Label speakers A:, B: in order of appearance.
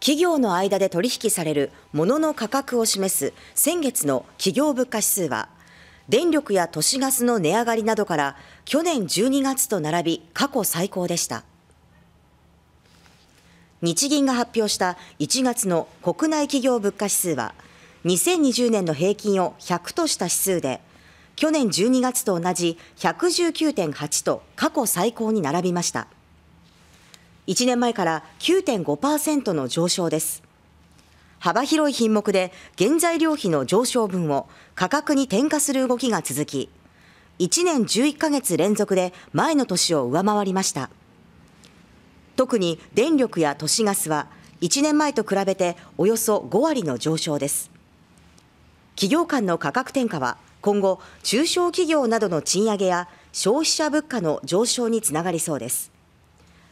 A: 企業の間で取引されるのの価格を示す先月の企業物価指数は、電力や都市ガスの値上がりなどから去年12月と並び過去最高でした。日銀が発表した1月の国内企業物価指数は、2020年の平均を100とした指数で、去年12月と同じ119.8と過去最高に並びました。1年前から9.5%の上昇です。幅広い品目で原材料費の上昇分を価格に転嫁する動きが続き、1年11ヶ月連続で前の年を上回りました。特に電力や都市ガスは1年前と比べておよそ5割の上昇です。企業間の価格転嫁は今後、中小企業などの賃上げや消費者物価の上昇につながりそうです。